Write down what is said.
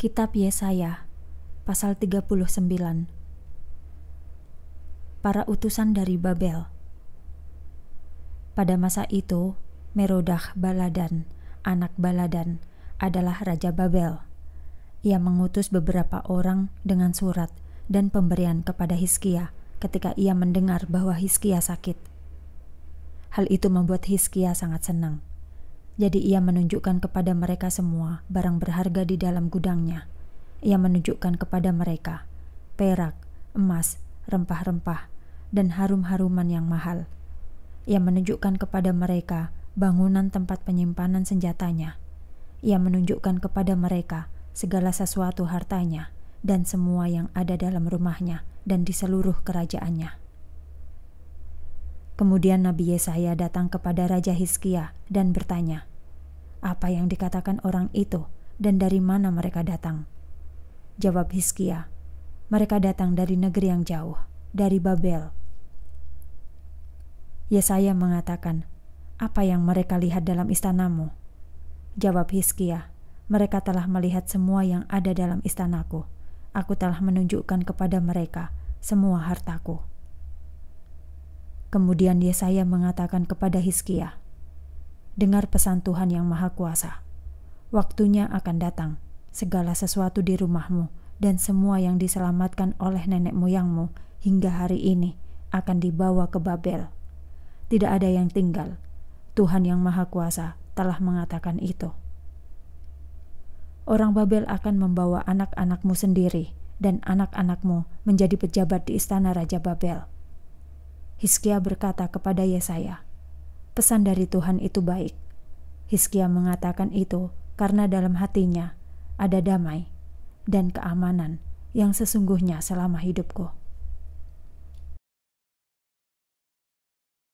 Kitab Yesaya pasal 39 Para utusan dari Babel Pada masa itu, Merodach Baladan, anak Baladan, adalah raja Babel. Ia mengutus beberapa orang dengan surat dan pemberian kepada Hiskia ketika ia mendengar bahwa Hiskia sakit. Hal itu membuat Hiskia sangat senang jadi ia menunjukkan kepada mereka semua barang berharga di dalam gudangnya. Ia menunjukkan kepada mereka perak, emas, rempah-rempah, dan harum-haruman yang mahal. Ia menunjukkan kepada mereka bangunan tempat penyimpanan senjatanya. Ia menunjukkan kepada mereka segala sesuatu hartanya dan semua yang ada dalam rumahnya dan di seluruh kerajaannya. Kemudian Nabi Yesaya datang kepada Raja Hizkia dan bertanya, apa yang dikatakan orang itu dan dari mana mereka datang. Jawab Hiskia, mereka datang dari negeri yang jauh, dari Babel. Yesaya mengatakan, apa yang mereka lihat dalam istanamu? Jawab Hiskia, mereka telah melihat semua yang ada dalam istanaku. Aku telah menunjukkan kepada mereka semua hartaku. Kemudian Yesaya mengatakan kepada Hiskia, dengar pesan Tuhan yang Maha Kuasa. Waktunya akan datang, segala sesuatu di rumahmu dan semua yang diselamatkan oleh nenek moyangmu hingga hari ini akan dibawa ke Babel. Tidak ada yang tinggal. Tuhan yang Maha Kuasa telah mengatakan itu. Orang Babel akan membawa anak-anakmu sendiri dan anak-anakmu menjadi pejabat di istana Raja Babel. Hiskia berkata kepada Yesaya, pesan dari Tuhan itu baik. Hiskia mengatakan itu karena dalam hatinya ada damai dan keamanan yang sesungguhnya selama hidupku.